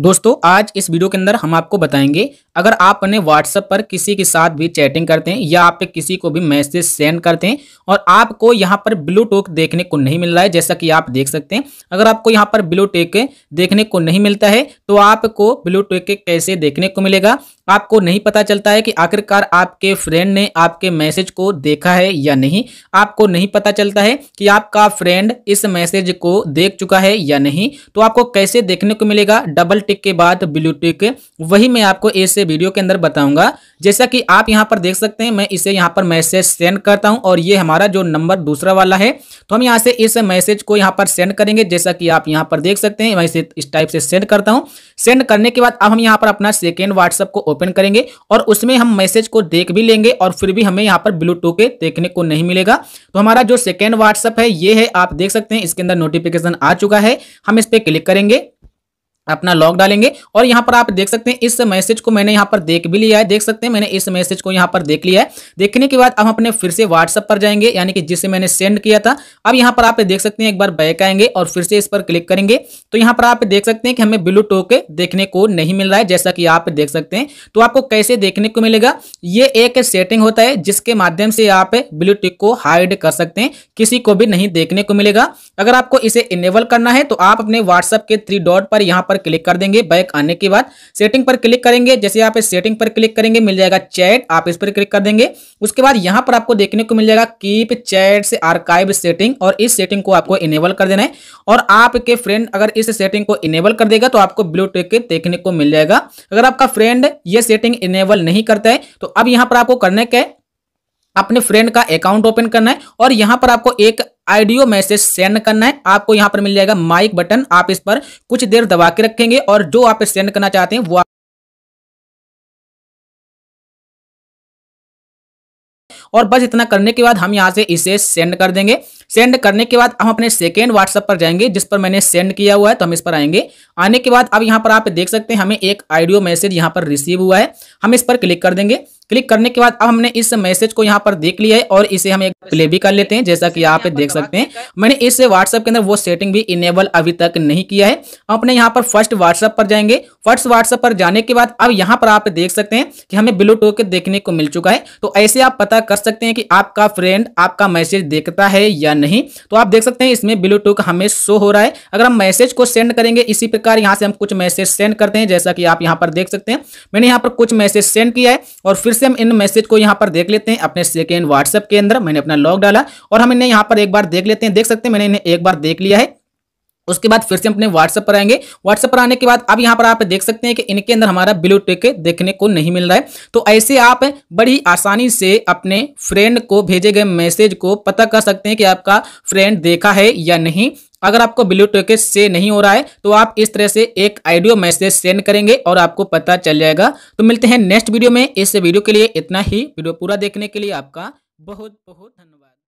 दोस्तों आज इस वीडियो के अंदर हम आपको बताएंगे अगर आप अपने व्हाट्सएप पर किसी के साथ भी चैटिंग करते हैं या आप किसी को भी मैसेज सेंड करते हैं और आपको यहाँ पर ब्लू टोक देखने को नहीं मिल रहा है जैसा कि आप देख सकते हैं अगर आपको यहाँ पर ब्लू टेक देखने को नहीं मिलता है तो आपको ब्लू टेक कैसे देखने को मिलेगा आपको नहीं पता चलता है कि आखिरकार आपके फ्रेंड ने आपके मैसेज को देखा है या नहीं आपको नहीं पता चलता है कि आपका फ्रेंड इस मैसेज को देख चुका है या नहीं तो आपको कैसे देखने को मिलेगा डबल टिक के बाद ब्लू टिक वही मैं आपको इस वीडियो के अंदर बताऊंगा जैसा कि आप यहाँ पर देख सकते हैं मैं इसे यहाँ पर मैसेज सेंड करता हूँ और ये हमारा जो नंबर दूसरा वाला है तो हम यहाँ से इस मैसेज को यहाँ पर सेंड करेंगे जैसा कि आप यहाँ पर देख सकते हैं मैं इसे इस टाइप से सेंड करता हूँ सेंड करने के बाद अब हम यहाँ पर अपना सेकेंड व्हाट्सअप को ओपन करेंगे और उसमें हम मैसेज को देख भी लेंगे और फिर भी हमें यहाँ पर ब्लू के देखने को नहीं मिलेगा तो हमारा जो सेकेंड व्हाट्सअप है ये है आप देख सकते हैं इसके अंदर नोटिफिकेशन आ चुका है हम इस पर क्लिक करेंगे अपना लॉग डालेंगे और यहाँ पर आप देख सकते हैं इस मैसेज को मैंने यहाँ पर देख भी लिया है देख सकते हैं मैंने इस मैसेज को यहाँ पर देख लिया है देखने के बाद अब अपने फिर से व्हाट्सअप पर जाएंगे यानी कि जिसे मैंने सेंड किया था अब यहाँ पर आप देख सकते हैं एक बार बैक आएंगे और फिर से इस पर क्लिक करेंगे तो यहाँ पर आप देख सकते हैं कि हमें ब्लू टोक देखने को नहीं मिल रहा है जैसा कि आप देख सकते हैं तो आपको कैसे देखने को मिलेगा ये एक सेटिंग होता है जिसके माध्यम से आप ब्लू टिक को हाइड कर सकते हैं किसी को भी नहीं देखने को मिलेगा अगर आपको इसे इनेबल करना है तो आप अपने व्हाट्सअप के थ्री डॉट पर यहाँ पर पर क्लिक कर देंगे बैक आने के बाद सेटिंग पर क्लिक करेंगे जैसे आप इस सेटिंग पर क्लिक करेंगे मिल जाएगा चैट आप इस पर क्लिक कर देंगे उसके बाद यहां पर आपको देखने को मिल जाएगा कीप चैट से आर्काइव सेटिंग और इस सेटिंग को आपको इनेबल कर देना है और आपके फ्रेंड अगर इस सेटिंग को इनेबल कर देगा तो आपको ब्लू देखने को मिल जाएगा अगर आपका फ्रेंड यह सेटिंग इनेबल नहीं करता है तो अब यहां पर आपको करने के अपने फ्रेंड का अकाउंट ओपन करना है और यहां पर आपको एक आइडियो मैसेज सेंड करना है आपको यहां पर मिल जाएगा माइक बटन आप इस पर कुछ देर दबा के रखेंगे और जो आप सेंड करना चाहते हैं वो और बस इतना करने के बाद हम यहां से इसे सेंड कर देंगे सेंड करने के बाद हम अपने सेकेंड व्हाट्सएप पर जाएंगे जिस पर मैंने सेंड किया हुआ है तो हम इस पर आएंगे आने के बाद अब यहां पर आप देख सकते हैं हमें एक आइडियो मैसेज यहाँ पर रिसीव हुआ है हम इस पर क्लिक कर देंगे क्लिक करने के बाद अब हमने इस मैसेज को यहाँ पर देख लिया है और इसे हम एक प्ले भी कर लेते हैं जैसा कि यहाँ पे देख सकते हैं मैंने इस व्हाट्सएप के अंदर वो सेटिंग भी इनेबल अभी तक नहीं किया है अपने यहाँ पर फर्स्ट व्हाट्सएप पर जाएंगे फर्स्ट व्हाट्सएप पर जाने के बाद अब यहाँ पर आप देख सकते हैं कि हमें ब्लू देखने को मिल चुका है तो ऐसे आप पता कर सकते हैं कि आपका फ्रेंड आपका मैसेज देखता है या नहीं तो आप देख सकते हैं इसमें ब्लू हमें शो हो रहा है अगर हम मैसेज को सेंड करेंगे इसी प्रकार यहाँ से हम कुछ मैसेज सेंड करते हैं जैसा कि आप यहाँ पर देख सकते हैं मैंने यहाँ पर कुछ मैसेज सेंड किया है और फिर फिर से हम इन मैसेज को यहाँ पर देख लेते हैं अपने सेकेंड व्हाट्सएप के अंदर मैंने अपना लॉग डाला और हम इन्हें यहाँ पर एक बार देख लेते हैं देख सकते हैं मैंने इन्हें एक बार देख लिया है उसके बाद फिर से अपने व्हाट्सएप पर आएंगे व्हाट्सएप पर आने के बाद अब यहाँ पर आप देख सकते हैं कि इनके अंदर हमारा ब्लू टिक देखने को नहीं मिल रहा है तो ऐसे आप बड़ी आसानी से अपने फ्रेंड को भेजे गए मैसेज को पता कर सकते हैं कि आपका फ्रेंड देखा है या नहीं अगर आपको ब्लू टोके से नहीं हो रहा है तो आप इस तरह से एक आइडियो मैसेज सेंड करेंगे और आपको पता चल जाएगा तो मिलते हैं नेक्स्ट वीडियो में इस वीडियो के लिए इतना ही वीडियो पूरा देखने के लिए आपका बहुत बहुत धन्यवाद